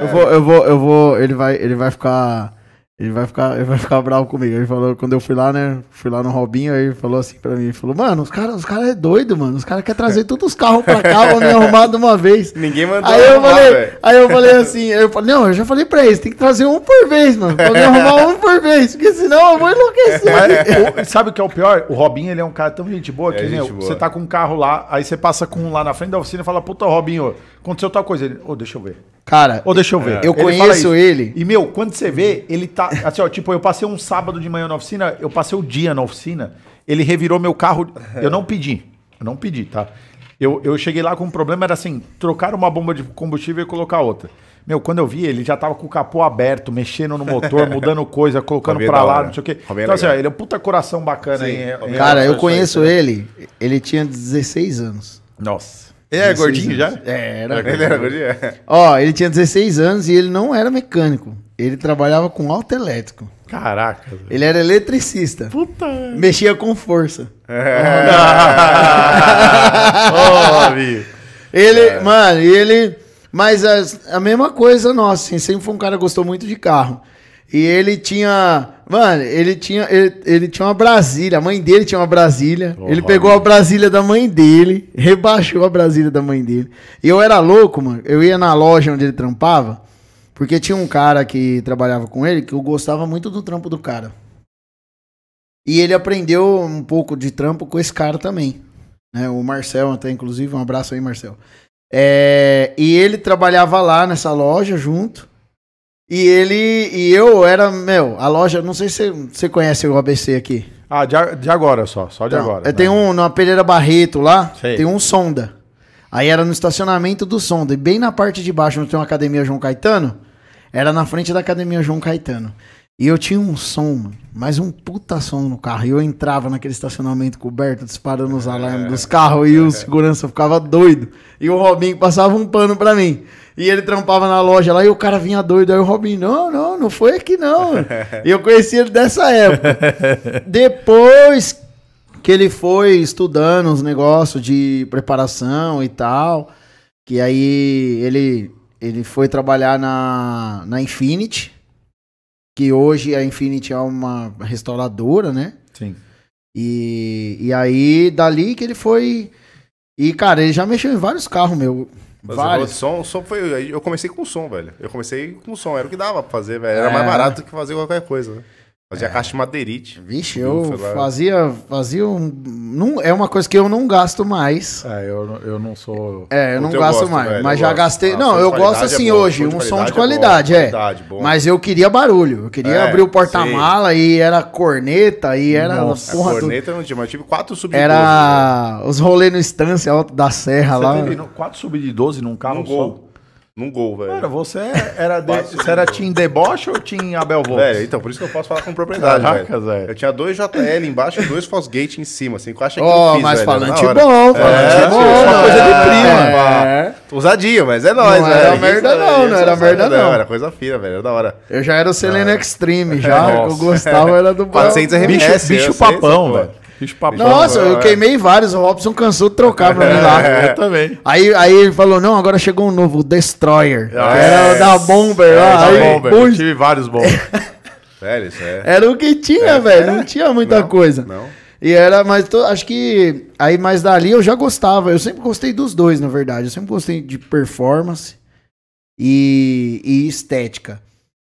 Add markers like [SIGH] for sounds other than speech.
Eu vou, eu vou, eu vou. Ele vai, ele vai ficar. Ele vai ficar, ele vai ficar bravo comigo. Ele falou, quando eu fui lá, né? Fui lá no Robinho, aí ele falou assim pra mim, ele falou, mano, os caras os cara é doido, mano. Os caras querem trazer [LAUGHS] todos os carros pra cá, vão me arrumar de uma vez. Ninguém mandou aí eu arrumar, falei, Aí eu falei assim, eu falei, não, eu já falei pra eles, tem que trazer um por vez, mano. Pra me arrumar um por vez, porque senão eu vou enlouquecer. Mas, sabe o que é o pior? O Robinho, ele é um cara tão gente boa é que, é, né, meu, boa. você tá com um carro lá, aí você passa com um lá na frente da oficina e fala, puta, Robinho, aconteceu tal coisa. Ele, ô, oh, deixa eu ver. Cara, ou deixa eu ver. Eu ele conheço ele. E meu, quando você vê, ele tá assim, ó, tipo, eu passei um sábado de manhã na oficina, eu passei o um dia na oficina, ele revirou meu carro, eu não pedi. Eu não pedi, tá? Eu, eu cheguei lá com um problema, era assim, trocar uma bomba de combustível e colocar outra. Meu, quando eu vi, ele já tava com o capô aberto, mexendo no motor, [LAUGHS] mudando coisa, colocando pra lá, né? não sei o quê. Então, legal. assim, ó, né? ele é um puta coração bacana aí. Cara, eu conheço aí, né? ele, ele tinha 16 anos. Nossa. Ele era gordinho anos. já? É, era. Ele era gordinho? É. Ó, ele tinha 16 anos e ele não era mecânico. Ele trabalhava com alto elétrico. Caraca. Velho. Ele era eletricista. Puta. É. Mexia com força. É. oh, [LAUGHS] amigo. Ele, é. mano, ele. Mas a, a mesma coisa nossa, assim, sempre foi um cara que gostou muito de carro. E ele tinha Mano, ele tinha, ele, ele, tinha uma Brasília, a mãe dele tinha uma Brasília. Oh, ele pegou mano. a Brasília da mãe dele, [LAUGHS] rebaixou a Brasília da mãe dele. E eu era louco, mano. Eu ia na loja onde ele trampava, porque tinha um cara que trabalhava com ele que eu gostava muito do trampo do cara. E ele aprendeu um pouco de trampo com esse cara também. Né? O Marcel, até inclusive, um abraço aí, Marcel. É, e ele trabalhava lá nessa loja junto. E ele e eu era, meu, a loja, não sei se você conhece o ABC aqui. Ah, de, de agora só, só de então, agora. Né? Tem um, na Pereira Barreto lá, sei. tem um Sonda. Aí era no estacionamento do Sonda. E bem na parte de baixo, onde tem uma academia João Caetano, era na frente da academia João Caetano. E eu tinha um som, mas um puta som no carro. E eu entrava naquele estacionamento coberto, disparando os alarmes dos é. carros, e o é. segurança ficava doido. E o Robinho passava um pano pra mim. E ele trampava na loja lá e o cara vinha doido. Aí o Robinho, não, não, não foi aqui não. [LAUGHS] E eu conheci ele dessa época. Depois que ele foi estudando os negócios de preparação e tal, que aí ele, ele foi trabalhar na, na Infinity que hoje a Infinity é uma restauradora, né? Sim. E, e aí, dali que ele foi. E, cara, ele já mexeu em vários carros, meu. Mas vários. Som, som foi. Eu comecei com som, velho. Eu comecei com som, era o que dava pra fazer, velho. Era é. mais barato do que fazer qualquer coisa, né? Fazia é. caixa de madeirite. Vixe, eu fazia, fazia um, não, é uma coisa que eu não gasto mais. É, eu, eu não sou. É, eu não gasto gosto, mais, velho, mas já gosto. gastei. Ah, não, eu gosto é assim é hoje, um som de qualidade, é. Qualidade, é. mas eu queria barulho, eu queria é, abrir o porta-mala e era corneta e era Nossa, é, porra corneta não tinha, mas eu tive quatro sub Era né? os rolê no Estância Alto da Serra Você lá. Teve quatro sub de 12 num carro só num gol, velho. Mano, você era, de, você era Team Deboche ou Team Abel Volks? Velho, então, por isso que eu posso falar com propriedade, Caraca, velho. Eu tinha dois JL embaixo e dois Fosgate em cima, assim, que eu achei que oh, eu fiz, mas velho, falante é bom, falante é, bom. Uma tipo, né? coisa de prima. É. Ousadia, mas é nóis, não velho. Era merda isso, não, isso, não era merda não. Era coisa fina, velho, era da hora. Eu já era o Selena Extreme, já, o que eu gostava era do... 400 [LAUGHS] RMS. Bicho, bicho papão, velho. Papão, Nossa, eu queimei vários. O Robson cansou de trocar pra mim lá. [LAUGHS] É, eu também. Aí, aí ele falou: não, agora chegou um novo, o Destroyer. Ah, que era é o é. da Bomber é, lá. Da Bomber. Eu tive vários Bomber. [LAUGHS] Sério, isso é. Era o que tinha, é, velho. Não tinha muita não, coisa. Não. E era, mas acho que aí mais dali eu já gostava. Eu sempre gostei dos dois, na verdade. Eu sempre gostei de performance e, e estética.